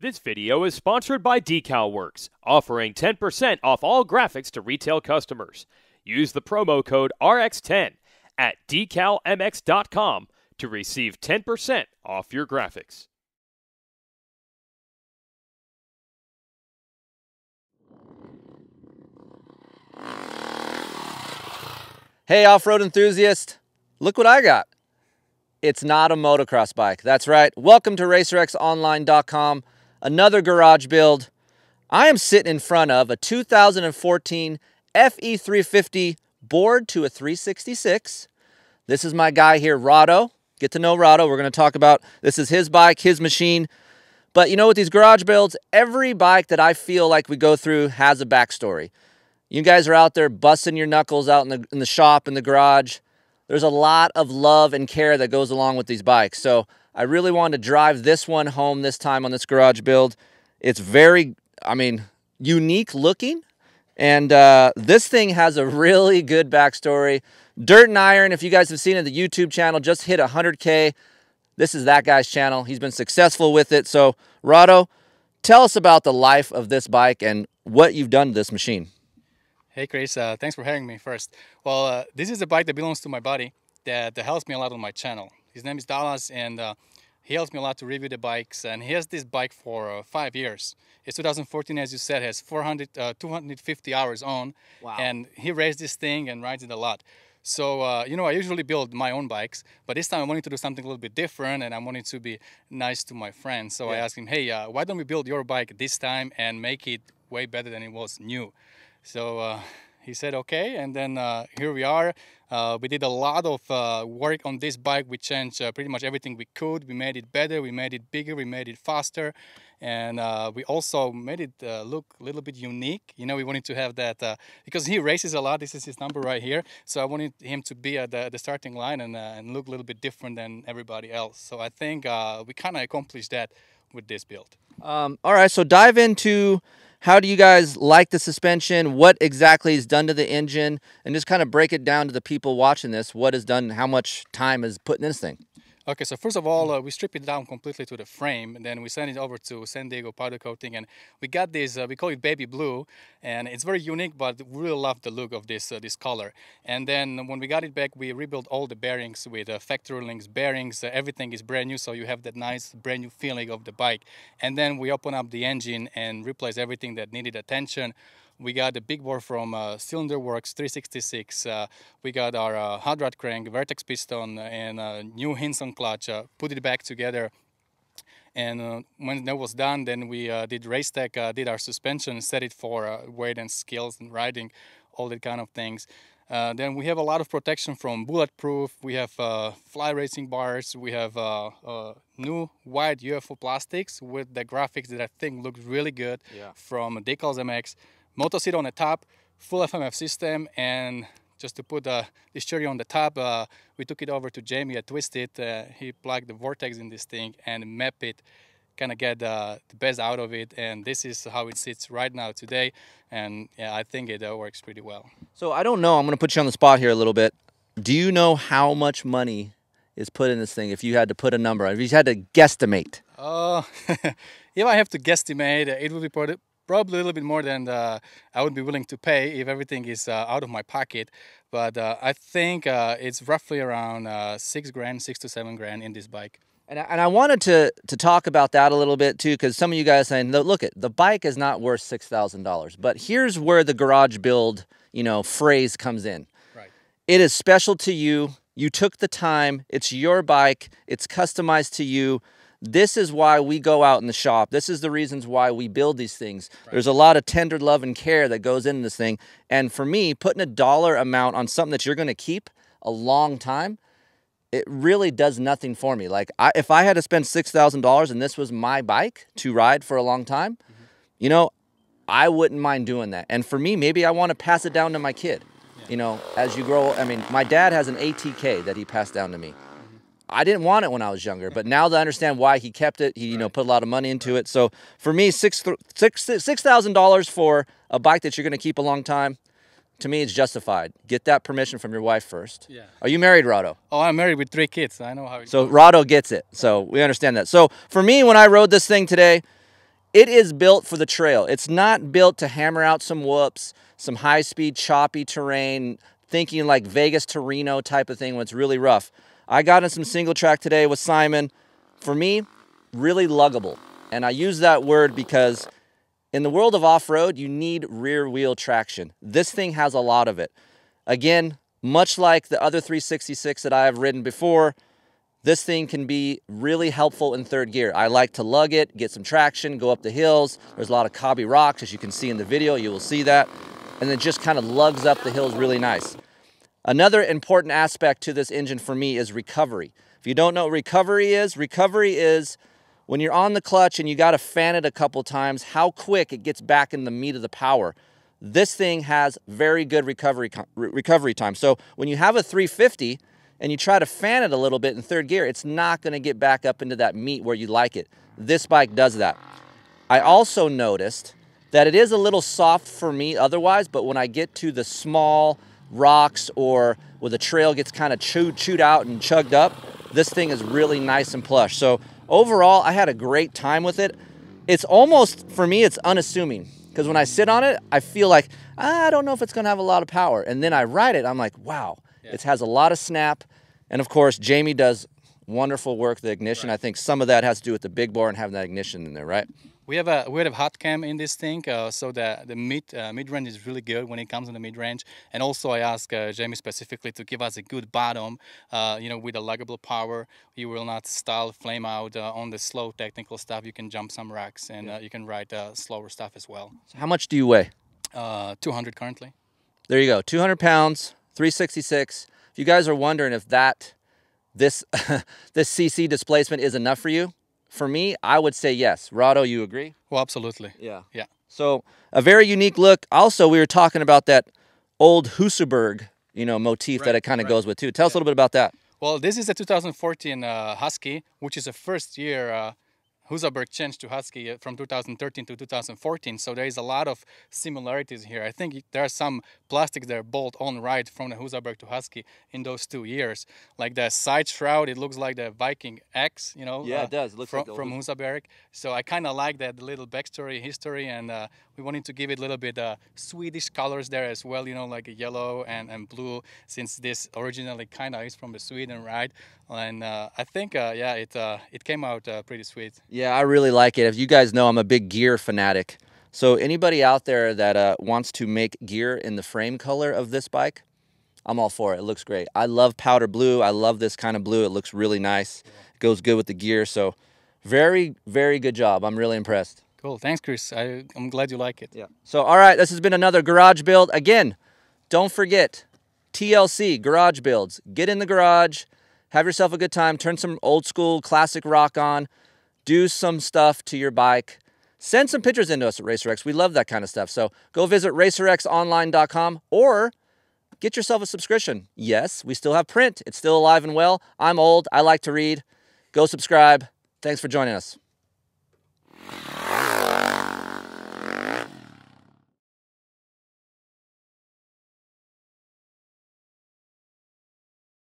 This video is sponsored by DecalWorks, offering 10% off all graphics to retail customers. Use the promo code RX10 at decalmx.com to receive 10% off your graphics. Hey, off road enthusiast, look what I got. It's not a motocross bike. That's right. Welcome to RacerXOnline.com another garage build. I am sitting in front of a 2014 FE350 board to a 366. This is my guy here, Rado. Get to know Rado. We're going to talk about this is his bike, his machine. But you know, with these garage builds, every bike that I feel like we go through has a backstory. You guys are out there busting your knuckles out in the, in the shop, in the garage. There's a lot of love and care that goes along with these bikes. So I really wanted to drive this one home this time on this garage build. It's very, I mean, unique looking. And uh, this thing has a really good backstory. Dirt and Iron, if you guys have seen it, the YouTube channel just hit 100K. This is that guy's channel. He's been successful with it. So, Rado, tell us about the life of this bike and what you've done to this machine. Hey, Chris. Uh, thanks for having me first. Well, uh, this is a bike that belongs to my buddy that helps me a lot on my channel. His name is Dallas, and uh, he helps me a lot to review the bikes and he has this bike for uh, five years it's 2014 as you said has 400 uh, 250 hours on wow. and he raised this thing and rides it a lot so uh, you know i usually build my own bikes but this time i wanted to do something a little bit different and i wanted to be nice to my friends so yeah. i asked him hey uh, why don't we build your bike this time and make it way better than it was new so uh, he said okay and then uh, here we are uh, we did a lot of uh, work on this bike we changed uh, pretty much everything we could we made it better we made it bigger we made it faster and uh, we also made it uh, look a little bit unique you know we wanted to have that because he races a lot this is his number right here so i wanted him to be at the, the starting line and, and look a little bit different than everybody else so i think we kind of accomplished that with this build um, all right so dive into how do you guys like the suspension? What exactly is done to the engine? And just kind of break it down to the people watching this, what is done, how much time is put in this thing. Okay, so first of all, mm. uh, we strip it down completely to the frame, and then we send it over to San Diego Powder Coating, and we got this, uh, we call it Baby Blue, and it's very unique, but we really love the look of this uh, this color. And then when we got it back, we rebuilt all the bearings with uh, factory links, bearings, uh, everything is brand new, so you have that nice brand new feeling of the bike. And then we open up the engine and replace everything that needed attention we got the big bore from uh, Cylinder Works 366. Uh, we got our uh, hot rod crank, vertex piston, and uh, new Hinson clutch. Uh, put it back together. And uh, when that was done, then we uh, did Race Tech, did our suspension, set it for weight and skills and riding, all that kind of things. Uh, then we have a lot of protection from bulletproof. We have uh, fly racing bars. We have uh, new white UFO plastics with the graphics that I think look really good yeah. from Decals MX. Motor seat on the top, full FMF system, and just to put uh, this cherry on the top, uh, we took it over to Jamie at Twisted. Uh, he plugged the vortex in this thing and map it, kind of get uh, the best out of it. And this is how it sits right now today. And yeah, I think it uh, works pretty well. So I don't know. I'm going to put you on the spot here a little bit. Do you know how much money is put in this thing if you had to put a number, if you had to guesstimate? Uh, if I have to guesstimate, it would be probably a little bit more than uh, I would be willing to pay if everything is uh, out of my pocket. But uh, I think uh, it's roughly around uh, six grand, six to seven grand in this bike. And I, and I wanted to to talk about that a little bit too, because some of you guys saying, look, at the bike is not worth six thousand dollars. But here's where the garage build, you know, phrase comes in. Right. It is special to you. You took the time. It's your bike. It's customized to you. This is why we go out in the shop. This is the reasons why we build these things. Right. There's a lot of tender love and care that goes into this thing. And for me, putting a dollar amount on something that you're going to keep a long time, it really does nothing for me. Like I, if I had to spend $6,000 and this was my bike to ride for a long time, mm -hmm. you know, I wouldn't mind doing that. And for me, maybe I want to pass it down to my kid. Yeah. You know, as you grow, I mean, my dad has an ATK that he passed down to me. I didn't want it when I was younger, but now that I understand why he kept it, he you right. know put a lot of money into right. it. So for me, six six six thousand dollars for a bike that you're going to keep a long time, to me, it's justified. Get that permission from your wife first. Yeah. Are you married, Rado? Oh, I'm married with three kids. I know how. It so goes. Rado gets it. So we understand that. So for me, when I rode this thing today, it is built for the trail. It's not built to hammer out some whoops, some high speed choppy terrain, thinking like Vegas to Reno type of thing when it's really rough. I got in some single track today with Simon. For me, really luggable. And I use that word because in the world of off-road, you need rear wheel traction. This thing has a lot of it. Again, much like the other 366 that I have ridden before, this thing can be really helpful in third gear. I like to lug it, get some traction, go up the hills. There's a lot of cobby rocks, as you can see in the video, you will see that. And it just kind of lugs up the hills really nice. Another important aspect to this engine for me is recovery. If you don't know what recovery is, recovery is when you're on the clutch and you got to fan it a couple times, how quick it gets back in the meat of the power. This thing has very good recovery recovery time. So when you have a 350 and you try to fan it a little bit in third gear, it's not going to get back up into that meat where you like it. This bike does that. I also noticed that it is a little soft for me otherwise, but when I get to the small rocks or where the trail gets kind of chewed, chewed out and chugged up, this thing is really nice and plush. So overall, I had a great time with it. It's almost, for me, it's unassuming because when I sit on it, I feel like, ah, I don't know if it's going to have a lot of power. And then I ride it, I'm like, wow, yeah. it has a lot of snap. And of course, Jamie does wonderful work, the ignition. Right. I think some of that has to do with the big bore and having that ignition in there, right? We have a we have hot cam in this thing, uh, so the the mid uh, mid range is really good when it comes to the mid range. And also, I ask uh, Jamie specifically to give us a good bottom. Uh, you know, with a luggable power, you will not style flame out uh, on the slow technical stuff. You can jump some racks and yeah. Uh, you can ride slower stuff as well. So how much do you weigh? 200 currently. There you go, 200 pounds, 366. If you guys are wondering if that this this CC displacement is enough for you, for me, I would say yes. Rado, you agree? Well, oh, absolutely. Yeah. Yeah. So a very unique look. Also, we were talking about that old Husaberg, you know, motif right, that it kind of right. goes with too. Tell yeah. us a little bit about that. Well, this is a 2014 uh, Husky, which is a first year uh, Husaberg changed to Husky uh, from 2013 to 2014, so there is a lot of similarities here. I think there are some plastics that are bolt on right from the Husaberg to Husky in those two years. Like the side shroud, it looks like the Viking X, you know? Yeah, uh, it does. It looks from, like from Husaberg. So I kind of like that little backstory, history, and uh, we wanted to give it a little bit uh, Swedish colors there as well, you know, like yellow and, and blue, since this originally kind of is from the Sweden, right? And uh, I think, uh, yeah, it, it came out pretty sweet. Yeah, I really like it. If you guys know, I'm a big gear fanatic. So anybody out there that uh, wants to make gear in the frame color of this bike, I'm all for it. It looks great. I love powder blue. I love this kind of blue. It looks really nice. It goes good with the gear. So very, very good job. I'm really impressed. Cool. Thanks, Chris. I, I'm glad you like it. Yeah. So, all right, this has been another garage build. Again, don't forget TLC, garage builds. Get in the garage, have yourself a good time, turn some old school classic rock on do some stuff to your bike. Send some pictures into us at RacerX. We love that kind of stuff. So go visit racerxonline.com or get yourself a subscription. Yes, we still have print. It's still alive and well. I'm old. I like to read. Go subscribe. Thanks for joining us.